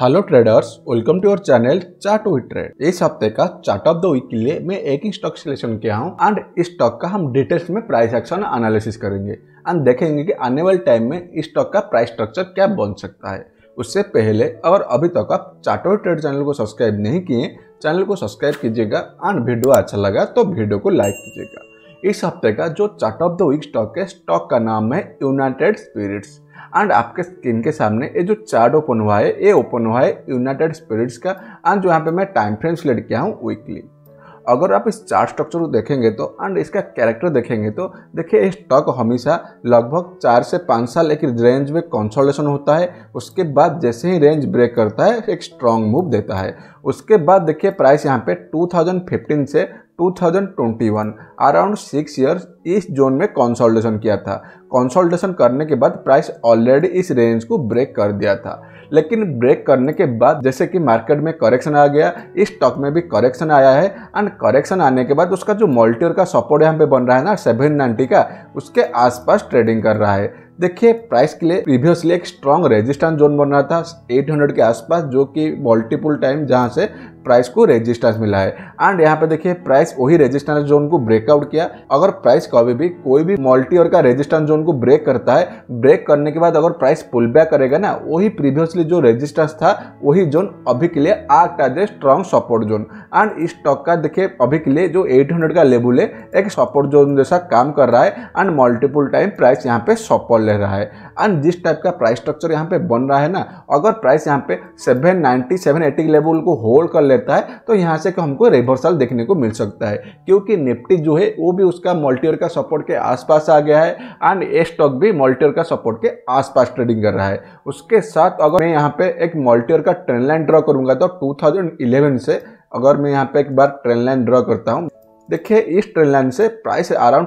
hello traders welcome to your channel chart with trade इस हफ्ते का चार्ट ऑफ द वीक के लिए मैं एक ही स्टॉक सिलेक्शन किया हूँ एंड इस स्टॉक का हम डिटेल्स में प्राइस एक्शन एनालिसिस करेंगे एंड देखेंगे कि आने वाले टाइम में इस स्टॉक का प्राइस स्ट्रक्चर क्या बन सकता है उससे पहले और अभी तक आप चार्ट ऑफ ट्रेड चैनल को सब्सक्राइब नहीं किए चैनल को सब्सक्राइब कीजिएगा एंड वीडियो अच्छा लगा तो वीडियो को लाइक कीजिएगा इस हफ्ते का जो chart of the week stock है स्टॉक का नाम है यूनाइटेड स्पिरिट्स एंड आपके स्क्रीन के सामने ये जो चार्ट ओपन हुआ है ये ओपन हुआ है यूनाइटेड स्पिरिट्स का एंड जो यहाँ पे मैं टाइम फ्रेम सेलेक्ट किया हूँ वीकली अगर आप इस चार्ट स्ट्रक्चर को देखेंगे तो एंड इसका कैरेक्टर देखेंगे तो देखिए ये स्टॉक हमेशा लगभग चार से पाँच साल एक रेंज में कंसोलिडेशन होता है उसके बाद जैसे ही रेंज ब्रेक करता है एक स्ट्रॉन्ग मूव देता है उसके बाद देखिए प्राइस यहाँ पे 2015 से 2021 अराउंड सिक्स ईयर्स इस जोन में कंसोलिडेशन किया था कंसोलिडेशन करने के बाद प्राइस ऑलरेडी इस रेंज को ब्रेक कर दिया था लेकिन ब्रेक करने के बाद जैसे कि मार्केट में करेक्शन आ गया इस स्टॉक में भी करेक्शन आया है एंड करेक्शन आने के बाद उसका जो मॉल्टियर का सपोर्ट यहाँ पे बन रहा है ना नाइन्टी का उसके आसपास ट्रेडिंग कर रहा है देखिए प्राइस के लिए प्रीवियसली एक स्ट्रॉन्ग रेजिस्टेंस जोन बन रहा था 800 के आसपास जो कि मल्टीपल टाइम जहां से प्राइस को रेजिस्टेंस मिला है एंड यहाँ पे देखिए प्राइस वही रेजिस्टेंस जोन को ब्रेकआउट किया अगर प्राइस कभी भी कोई भी और का रेजिस्टेंस जोन को ब्रेक करता है ब्रेक करने के बाद अगर प्राइस पुल बैक करेगा ना वही प्रीवियसली जो रेजिस्टेंस था वही जोन अभी के लिए आठ as a strong support zone and इस स्टॉक का देखिए अभी के लिए जो 800 का लेवल है एक सपोर्ट जोन जैसा काम कर रहा है एंड मल्टीपल टाइम प्राइस यहाँ पे सपोर्ट रह रहा है एंड जिस टाइप का प्राइस स्ट्रक्चर यहाँ पे बन रहा है ना अगर प्राइस यहाँ पे 790 780 लेवल को होल्ड कर लेता है तो यहाँ से हमको रिवर्सल देखने को मिल सकता है क्योंकि निफ्टी जो है वो भी उसका मल्टीयर का सपोर्ट के आसपास आ गया है एंड ए स्टॉक भी मल्टीयर का सपोर्ट के आसपास ट्रेडिंग कर रहा है उसके साथ अगर मैं यहाँ पे एक मल्टीयर का ट्रेंड लाइन ड्रॉ करूंगा तो टू से अगर मैं यहाँ पे एक बार ट्रेंड लाइन ड्रॉ करता हूँ देखिए इस ट्रेन लाइन से प्राइस अराउंड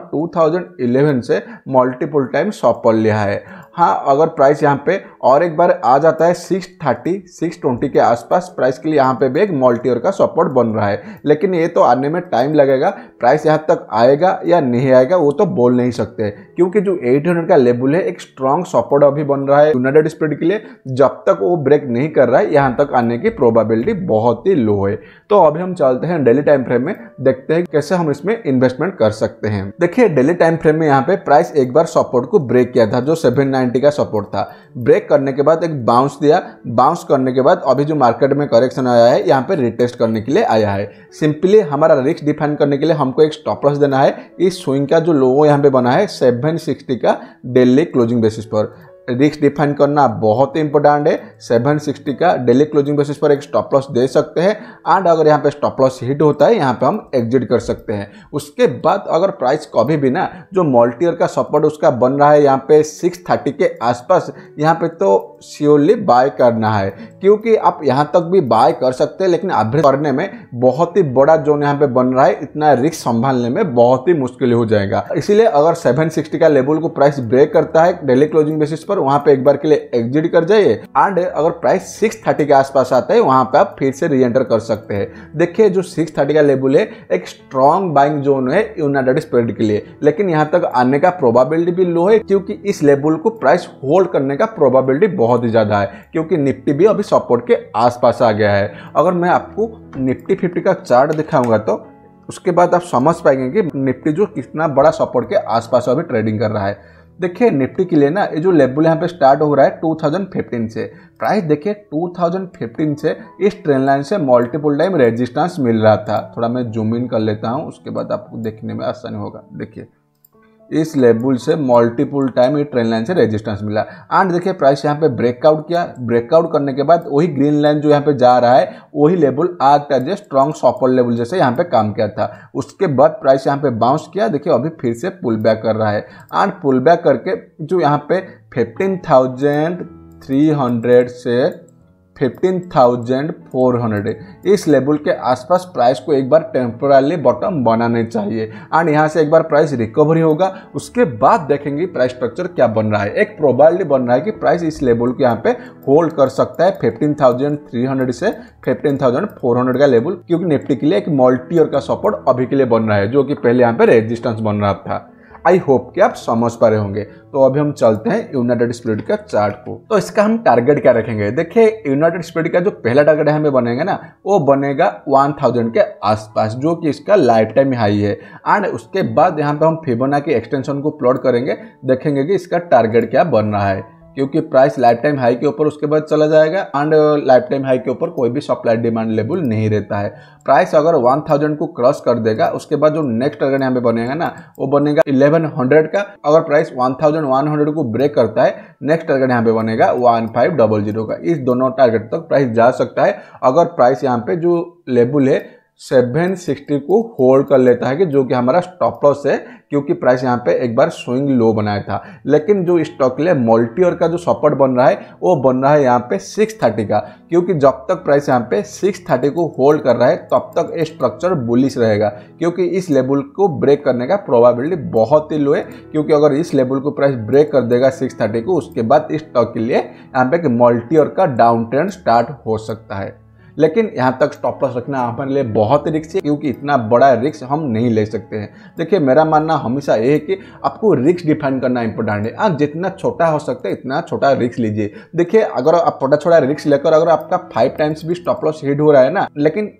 2011 से मल्टीपल टाइम सॉपर लिया है हाँ अगर प्राइस यहाँ पे और एक बार आ जाता है 630, 620 के आसपास प्राइस के लिए यहाँ पे भी एक मल्टीयर का सपोर्ट बन रहा है लेकिन ये तो आने में टाइम लगेगा प्राइस यहाँ तक आएगा या नहीं आएगा वो तो बोल नहीं सकते क्योंकि जो 800 का लेबल है एक स्ट्रॉन्ग सपोर्ट अभी बन रहा है यूनाइटेड स्पीड के लिए जब तक वो ब्रेक नहीं कर रहा है यहाँ तक आने की प्रोबेबिलिटी बहुत ही लो है तो अभी हम चलते हैं डेली टाइम फ्रेम में देखते हैं कैसे हम इसमें इन्वेस्टमेंट कर सकते हैं देखिए डेली टाइम फ्रेम में यहाँ पे प्राइस एक बार सपोर्ट को ब्रेक किया था जो सेवन का सपोर्ट था ब्रेक करने के बाद एक बाउंस दिया बाउंस करने के बाद अभी जो मार्केट में करेक्शन आया है यहाँ पे रिटेस्ट करने के लिए आया है सिंपली हमारा रिस्क डिफाइन करने के लिए हम हमको एक स्टॉप लॉस देना है इस स्विंग का जो लोगो यहाँ पे बना है सेवन सिक्सटी का डेली क्लोजिंग बेसिस पर रिस्क डिफाइन करना बहुत ही इंपॉर्टेंट है सेवन सिक्सटी का डेली क्लोजिंग बेसिस पर एक स्टॉप लॉस दे सकते हैं एंड अगर यहाँ पे स्टॉप लॉस हिट होता है यहाँ पे हम एग्जिट कर सकते हैं उसके बाद अगर प्राइस कभी भी ना जो मल्टीयर का सपोर्ट उसका बन रहा है यहाँ पे सिक्स थर्टी के आसपास यहाँ पे तो श्योरली बाय करना है क्योंकि आप यहाँ तक भी बाय कर सकते हैं लेकिन एवरेज करने में बहुत ही बड़ा जोन यहाँ पे बन रहा है इतना रिस्क संभालने में बहुत ही मुश्किल हो जाएगा इसीलिए अगर सेवन का लेवल को प्राइस ब्रेक करता है डेली क्लोजिंग बेसिस पर पर वहां पे एक बार के लिए एग्जिट कर जाइए एंड अगर प्राइस सिक्स थर्टी के आसपास आता है वहां पे आप फिर से रीएंटर कर सकते हैं देखिए जो सिक्स थर्टी का लेवल है एक स्ट्रॉन्ग बाइंग जोन है यूनाइटेड स्पेड के लिए लेकिन यहाँ तक आने का प्रोबेबिलिटी भी लो है क्योंकि इस लेवल को प्राइस होल्ड करने का प्रोबेबिलिटी बहुत ही ज़्यादा है क्योंकि निफ्टी भी अभी सपोर्ट के आसपास आ गया है अगर मैं आपको निफ्टी फिफ्टी का चार्ट दिखाऊंगा तो उसके बाद आप समझ पाएंगे कि निफ्टी जो कितना बड़ा सपोर्ट के आसपास अभी ट्रेडिंग कर रहा है देखिए निफ्टी के लिए ना ये जो लेवल यहाँ पे स्टार्ट हो रहा है 2015 से प्राइस देखिए 2015 से इस ट्रेन लाइन से मल्टीपल टाइम रेजिस्टेंस मिल रहा था थोड़ा मैं जूम इन कर लेता हूँ उसके बाद आपको देखने में आसानी होगा देखिए इस लेबुल से मल्टीपुल टाइम ये ट्रेन लाइन से रेजिस्टेंस मिला एंड देखिए प्राइस यहाँ पे ब्रेकआउट किया ब्रेकआउट करने के बाद वही ग्रीन लाइन जो यहाँ पे जा रहा है वही level act as a strong support level जैसे यहाँ पे काम किया था उसके बाद प्राइस यहाँ पे बाउंस किया देखिए अभी फिर से पुल बैक कर रहा है एंड पुल बैक करके जो यहाँ पे फिफ्टीन थाउजेंड थ्री हंड्रेड से फिफ्टीन थाउजेंड फोर हंड्रेड इस लेवल के आसपास प्राइस को एक बार टेम्पोरली बॉटम बनाने चाहिए एंड यहाँ से एक बार प्राइस रिकवरी होगा उसके बाद देखेंगे प्राइस स्ट्रक्चर क्या बन रहा है एक प्रोबाइल बन रहा है कि प्राइस इस लेवल को यहाँ पे होल्ड कर सकता है 15,300 से 15,400 का लेवल क्योंकि निफ्टी के लिए एक मल्टीयर का सपोर्ट अभी के लिए बन रहा है जो कि पहले यहाँ पे रेजिस्टेंस बन रहा था आई होप कि आप समझ पा रहे होंगे तो अभी हम चलते हैं यूनाइटेड स्पिरिट का चार्ट को तो इसका हम टारगेट क्या रखेंगे देखिए यूनाइटेड स्पिरिट का जो पहला टारगेट हमें बनेगा ना वो बनेगा वन थाउजेंड के आसपास जो कि इसका लाइफ टाइम हाई है एंड उसके बाद यहाँ पर हम फिबोना के एक्सटेंशन को प्लॉट करेंगे देखेंगे कि इसका टारगेट क्या बन रहा है क्योंकि प्राइस लाइफ टाइम हाई के ऊपर उसके बाद चला जाएगा एंड लाइफ टाइम हाई के ऊपर कोई भी सप्लाई डिमांड लेवल नहीं रहता है प्राइस अगर 1000 को क्रॉस कर देगा उसके बाद जो नेक्स्ट टारगेट यहाँ पे बनेगा ना वो बनेगा 1100 का अगर प्राइस 1100 को ब्रेक करता है नेक्स्ट टारगेट यहाँ पे बनेगा वन का इस दोनों टारगेट तक प्राइस जा सकता है अगर प्राइस यहाँ पे जो लेबुल है सेवन सिक्सटी को होल्ड कर लेता है कि जो कि हमारा स्टॉप लॉस है क्योंकि प्राइस यहाँ पे एक बार स्विंग लो बनाया था लेकिन जो स्टॉक ले और का जो सपोर्ट बन रहा है वो बन रहा है यहाँ पे 630 का क्योंकि जब तक प्राइस यहाँ पे 630 को होल्ड कर रहा है तब तक ये स्ट्रक्चर बुलिश रहेगा क्योंकि इस लेवल को ब्रेक करने का प्रोबेबिलिटी बहुत ही लो है क्योंकि अगर इस लेवल को प्राइस ब्रेक कर देगा सिक्स को उसके बाद इस स्टॉक के लिए यहाँ पे मल्टीयर का डाउन ट्रेंड स्टार्ट हो सकता है लेकिन यहाँ तक स्टॉप लॉस रखना हमारे लिए बहुत रिक्स है क्योंकि इतना बड़ा रिक्स हम नहीं ले सकते हैं देखिए मेरा मानना हमेशा ये है कि आपको रिक्स डिफाइन करना इंपॉर्टेंट है आप जितना छोटा हो सकता है इतना छोटा रिक्स लीजिए देखिए अगर आप छोटा छोटा रिक्स लेकर अगर आपका फाइव टाइम्स भी स्टॉप लॉस हिट हो रहा है ना लेकिन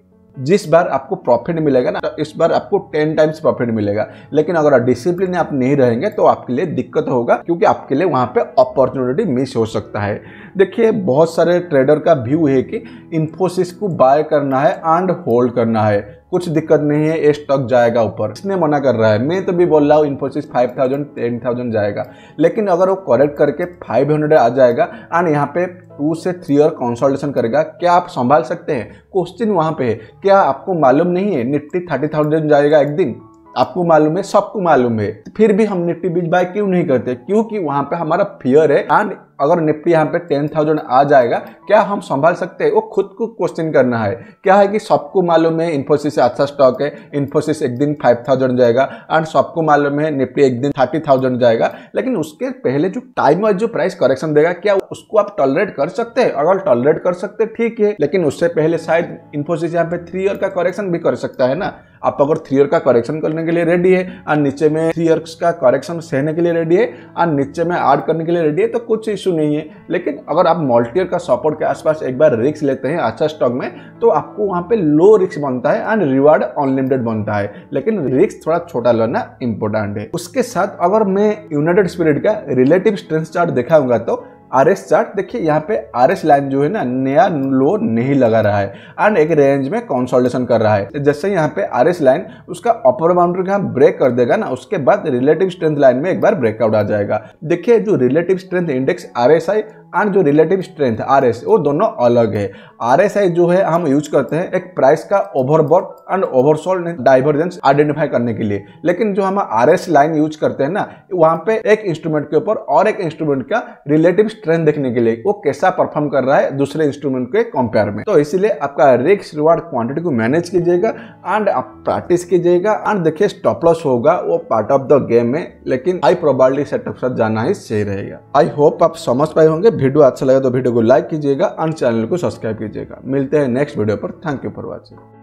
जिस बार आपको प्रॉफिट मिलेगा ना तो इस बार आपको टेन टाइम्स प्रॉफिट मिलेगा लेकिन अगर डिसिप्लिन आप नहीं रहेंगे तो आपके लिए दिक्कत होगा क्योंकि आपके लिए वहाँ पे अपॉर्चुनिटी मिस हो सकता है देखिए बहुत सारे ट्रेडर का व्यू है कि इन्फोसिस को बाय करना है एंड होल्ड करना है कुछ दिक्कत नहीं है ये स्टॉक जाएगा ऊपर इसने मना कर रहा है मैं तो भी बोल रहा हूँ Infosys five thousand ten thousand जाएगा लेकिन अगर वो करेक्ट करके फाइव हंड्रेड आ जाएगा एंड यहाँ पे टू से थ्री और कंसल्टेशन करेगा क्या आप संभाल सकते हैं क्वेश्चन वहाँ पे है क्या आपको मालूम नहीं है निफ्टी थर्टी थाउजेंड जाएगा एक दिन आपको मालूम है सबको मालूम है फिर भी हम निफ्टी बीच बाय क्यों नहीं करते क्योंकि वहाँ पे हमारा फियर है एंड अगर निफ्टी यहाँ पे टेन थाउजेंड आ जाएगा क्या हम संभाल सकते हैं वो खुद को क्वेश्चन करना है क्या है कि सबको मालूम है इन्फोसिस अच्छा स्टॉक है इन्फोसिस एक दिन फाइव थाउजेंड जाएगा एंड सबको मालूम है निफ्टी एक दिन थर्टी थाउजेंड जाएगा लेकिन उसके पहले जो टाइम वाइज जो प्राइस करेक्शन देगा क्या उसको आप टॉलरेट कर सकते हैं अगर टॉलरेट कर सकते ठीक है लेकिन उससे पहले शायद इन्फोसिस यहाँ पे थ्री ईयर का करेक्शन भी कर सकता है ना आप अगर थ्री ईयर का करेक्शन करने के लिए रेडी है और नीचे में थ्री ईयर का करेक्शन सहने के लिए रेडी है और नीचे में आर्ड करने के लिए रेडी है तो कुछ इशू नहीं है लेकिन अगर आप मॉल्टियर का सपोर्ट के आसपास एक बार रिक्स लेते हैं अच्छा स्टॉक में तो आपको वहाँ पे लो रिक्स बनता है एंड रिवार्ड अनलिमिटेड बनता है लेकिन रिक्स थोड़ा छोटा लेना इंपॉर्टेंट है उसके साथ अगर मैं यूनाइटेड स्पिरिट का रिलेटिव स्ट्रेंथ चार्ट दिखाऊंगा तो आर एस चार्ट देखिए यहाँ पे आर एस लाइन जो है ना नया लो नहीं लगा रहा है एंड एक रेंज में कंसोलिडेशन कर रहा है जैसे यहाँ पे आर एस लाइन उसका अपर बाउंड्री का ब्रेक कर देगा ना उसके बाद रिलेटिव स्ट्रेंथ लाइन में एक बार ब्रेकआउट आ जाएगा देखिए जो relative strength index R S I और जो रिलेटिव स्ट्रेंथ आर एस वो दोनों अलग है आर जो है हम यूज करते हैं एक प्राइस का overbought and oversold divergence identify करने के लिए लेकिन जो हम आर लाइन यूज करते हैं ना वहाँ पे एक इंस्ट्रूमेंट के ऊपर और एक इंस्ट्रूमेंट का रिलेटिव स्ट्रेंथ देखने के लिए वो कैसा परफॉर्म कर रहा है दूसरे इंस्ट्रूमेंट के कंपेयर में तो इसीलिए आपका रिस्क रिवार्ड क्वांटिटी को मैनेज कीजिएगा एंड आप प्रैक्टिस कीजिएगा एंड देखिए स्टॉपलॉस होगा वो पार्ट ऑफ द गेम है लेकिन हाई प्रोबेबिलिटी सेटअप साथ जाना ही सही रहेगा आई होप आप समझ पाए होंगे वीडियो अच्छा लगा तो वीडियो को लाइक कीजिएगा एंड चैनल को सब्सक्राइब कीजिएगा मिलते हैं नेक्स्ट वीडियो पर थैंक यू फॉर वॉचिंग